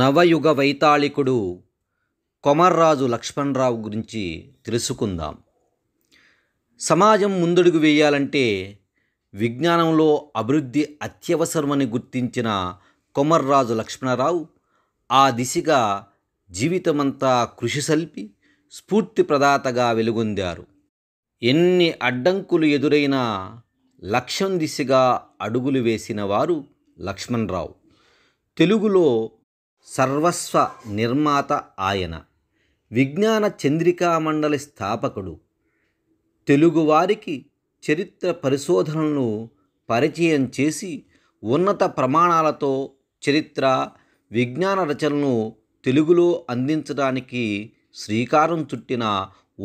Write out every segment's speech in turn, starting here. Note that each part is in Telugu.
నవయుగ వైతాళికుడు కొమర్రాజు లక్ష్మణరావు గురించి తెలుసుకుందాం సమాజం ముందడుగు వేయాలంటే విజ్ఞానంలో అభివృద్ధి అత్యవసరమని గుర్తించిన కొమర్రాజు లక్ష్మణరావు ఆ దిశగా జీవితమంతా కృషి సల్పి స్ఫూర్తి ప్రదాతగా వెలుగొందారు ఎన్ని అడ్డంకులు ఎదురైనా లక్ష్యం దిశగా అడుగులు వేసిన వారు లక్ష్మణరావు తెలుగులో సర్వస్వ నిర్మాత ఆయన విజ్ఞాన చంద్రికా మండలి స్థాపకుడు తెలుగువారికి చరిత్ర పరిశోధనలను పరిచయం చేసి ఉన్నత ప్రమాణాలతో చరిత్ర విజ్ఞాన రచనలను తెలుగులో అందించడానికి శ్రీకారం చుట్టిన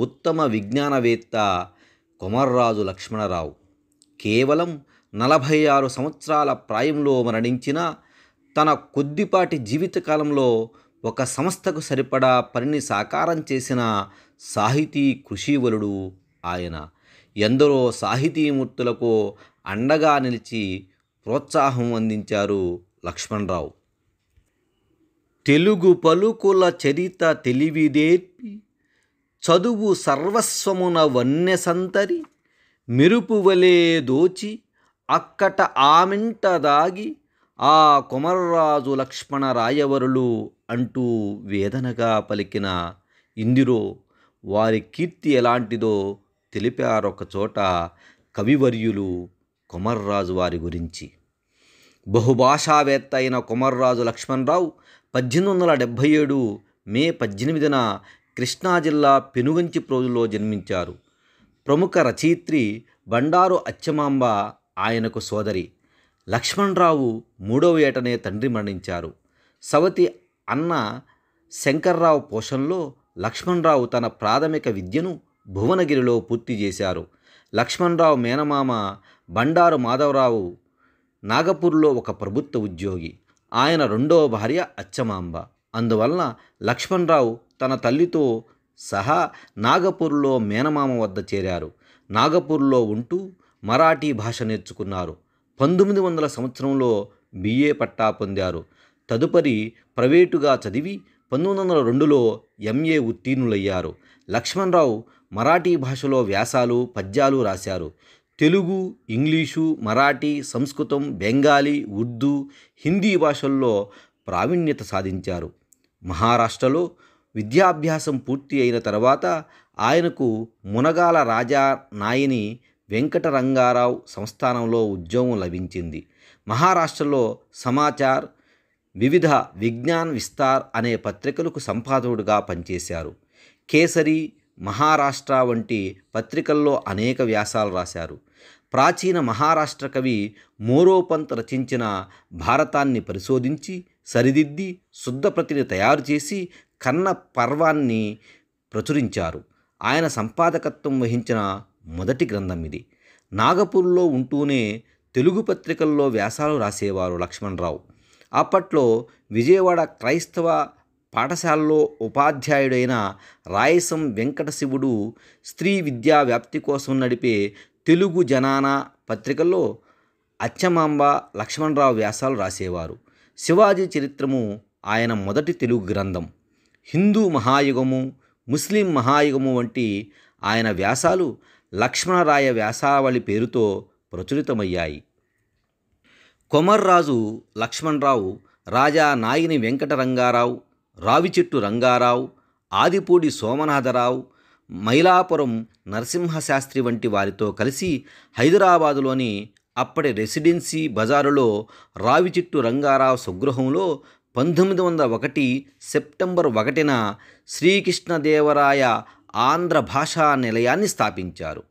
ఉత్తమ విజ్ఞానవేత్త కొమర్రాజు లక్ష్మణరావు కేవలం నలభై ఆరు సంవత్సరాల ప్రాయంలో మరణించిన తన కొద్దిపాటి జీవితకాలంలో ఒక సంస్థకు సరిపడా పనిని సాకారం చేసిన సాహితీ కృషివలుడు ఆయన ఎందరో సాహితీమూర్తులకు అండగా నిలిచి ప్రోత్సాహం అందించారు లక్ష్మణరావు తెలుగు పలుకుల చరిత తెలివిదేర్పి చదువు సర్వస్వమున వన్యసంతరి మెరుపువలే దోచి అక్కట ఆమింట దాగి ఆ కొమర్రాజు లక్ష్మణ రాయవరులు అంటూ వేదనగా పలికిన ఇందిరో వారి కీర్తి ఎలాంటిదో తెలిపారొకచోట కవివర్యులు కొమర్రాజు వారి గురించి బహుభాషావేత్త అయిన కొమర్రాజు లక్ష్మణరావు పద్దెనిమిది వందల డెబ్భై ఏడు మే పద్దెనిమిదిన కృష్ణా జిల్లా పెనుగంచి ప్రోజులో జన్మించారు ప్రముఖ రచయిత్రి బండారు అచ్చమాంబ ఆయనకు సోదరి లక్ష్మణరావు మూడవ ఏటనే తండ్రి మరణించారు సవతి అన్న శంకర్రావు పోషణలో లక్ష్మణరావు తన ప్రాథమిక విద్యను భువనగిరిలో పూర్తి చేశారు లక్ష్మణరావు మేనమామ బండారు మాధవరావు నాగపూర్లో ఒక ప్రభుత్వ ఉద్యోగి ఆయన రెండవ భార్య అచ్చమాంబ అందువలన లక్ష్మణరావు తన తల్లితో సహా నాగపూర్లో మేనమామ వద్ద చేరారు నాగపూర్లో ఉంటూ మరాఠీ భాష నేర్చుకున్నారు పంతొమ్మిది వందల సంవత్సరంలో బిఏ పట్టా పొందారు తదుపరి ప్రైవేటుగా చదివి పంతొమ్మిది వందల రెండులో ఎంఏ ఉత్తీర్ణులయ్యారు లక్ష్మణరావు మరాఠీ భాషలో వ్యాసాలు పద్యాలు రాశారు తెలుగు ఇంగ్లీషు మరాఠీ సంస్కృతం బెంగాలీ ఉర్దూ హిందీ భాషల్లో ప్రావీణ్యత సాధించారు మహారాష్ట్రలో విద్యాభ్యాసం పూర్తి అయిన తర్వాత ఆయనకు మునగాల రాజా నాయని వెంకటరంగారావు సంస్థానంలో ఉద్యోగం లభించింది మహారాష్ట్రలో సమాచార్ వివిధ విజ్ఞాన్ విస్తార్ అనే పత్రికలకు సంపాదకుడుగా పనిచేశారు కేసరి మహారాష్ట్ర వంటి పత్రికల్లో అనేక వ్యాసాలు రాశారు ప్రాచీన మహారాష్ట్ర కవి మోరోపంత్ రచించిన భారతాన్ని పరిశోధించి సరిదిద్ది శుద్ధప్రతిని తయారు చేసి కన్న పర్వాన్ని ప్రచురించారు ఆయన సంపాదకత్వం వహించిన మొదటి గ్రంథం ఇది నాగపూర్లో ఉంటూనే తెలుగు పత్రికల్లో వ్యాసాలు రాసేవారు లక్ష్మణరావు అప్పట్లో విజయవాడ క్రైస్తవ పాఠశాలలో ఉపాధ్యాయుడైన రాయసం వెంకటశివుడు స్త్రీ విద్యా వ్యాప్తి కోసం నడిపే తెలుగు జనాన పత్రికల్లో అచ్చమాంబ లక్ష్మణరావు వ్యాసాలు రాసేవారు శివాజీ చరిత్రము ఆయన మొదటి తెలుగు గ్రంథం హిందూ మహాయుగము ముస్లిం మహాయుగము వంటి ఆయన వ్యాసాలు లక్ష్మణరాయ వ్యాసావళి పేరుతో ప్రచురితమయ్యాయి కొమర్రాజు లక్ష్మణరావు రాజా నాయిని వెంకట రంగారావు రావిచెట్టు రంగారావు ఆదిపూడి సోమనాథరావు మైలాపురం నరసింహశాస్త్రి వంటి వారితో కలిసి హైదరాబాదులోని అప్పటి రెసిడెన్సీ బజారులో రావిచిట్టు రంగారావు స్వగృహంలో పంతొమ్మిది వందల ఒకటి సెప్టెంబర్ ఒకటిన శ్రీకృష్ణదేవరాయ ఆంధ్ర భాషా నిలయాన్ని స్థాపించారు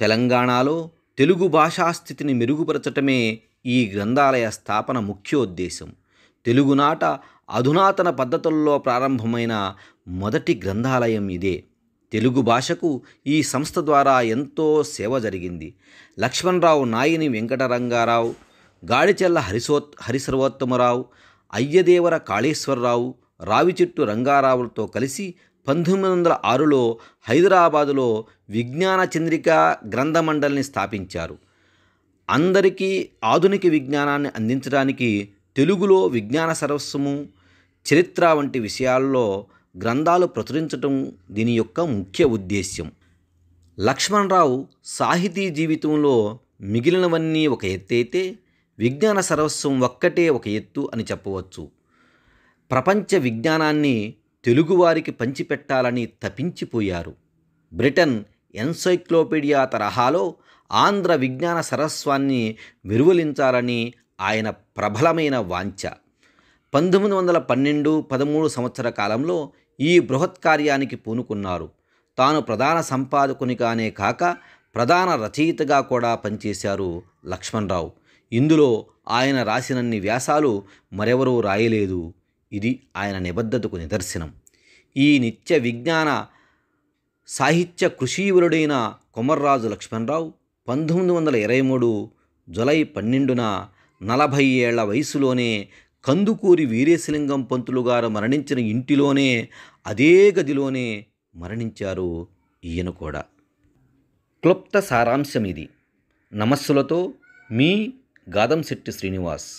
తెలంగాణలో తెలుగు భాషా స్థితిని మెరుగుపరచటమే ఈ గ్రంథాలయ స్థాపన ముఖ్యోద్దేశం తెలుగునాట అధునాతన పద్ధతుల్లో ప్రారంభమైన మొదటి గ్రంథాలయం ఇదే తెలుగు భాషకు ఈ సంస్థ ద్వారా ఎంతో సేవ జరిగింది లక్ష్మణరావు నాయిని వెంకటరంగారావు గాడిచెల్ల హరిసో హరిసర్వోత్తమరావు అయ్యదేవర కాళేశ్వరరావు రావిచెట్టు రంగారావులతో కలిసి పంతొమ్మిది వందల ఆరులో హైదరాబాదులో విజ్ఞాన చంద్రిక గ్రంథమండలిని స్థాపించారు అందరికీ ఆధునిక విజ్ఞానాన్ని అందించడానికి తెలుగులో విజ్ఞాన సరస్సుము చరిత్ర వంటి విషయాల్లో గ్రంథాలు ప్రచురించటం దీని యొక్క ముఖ్య ఉద్దేశ్యం లక్ష్మణరావు సాహితీ జీవితంలో మిగిలినవన్నీ ఒక ఎత్తైతే విజ్ఞాన సరస్వం ఒక్కటే ఒక ఎత్తు అని చెప్పవచ్చు ప్రపంచ విజ్ఞానాన్ని తెలుగువారికి పంచిపెట్టాలని తపించిపోయారు బ్రిటన్ ఎన్సైక్లోపీడియా తరహాలో ఆంధ్ర విజ్ఞాన సరస్వాన్ని విరువలించాలని ఆయన ప్రబలమైన వాంఛ పంతొమ్మిది వందల పన్నెండు పదమూడు సంవత్సర కాలంలో ఈ బృహత్ కార్యానికి పూనుకున్నారు తాను ప్రధాన సంపాదకునిగానే కాక ప్రధాన రచయితగా కూడా పనిచేశారు లక్ష్మణరావు ఇందులో ఆయన రాసినన్ని వ్యాసాలు మరెవరూ రాయలేదు ఇది ఆయన నిబద్ధతకు నిదర్శనం ఈ నిత్య విజ్ఞాన సాహిత్య కృషీవరుడైన కొమర్రాజు లక్ష్మణరావు పంతొమ్మిది వందల ఇరవై మూడు జులై పన్నెండున నలభై ఏళ్ల వయసులోనే కందుకూరి వీరేశలింగం పంతులు గారు మరణించిన ఇంటిలోనే అదే గదిలోనే మరణించారు ఈయన కూడా క్లుప్త సారాంశం ఇది నమస్సులతో మీ గాదంశెట్టి శ్రీనివాస్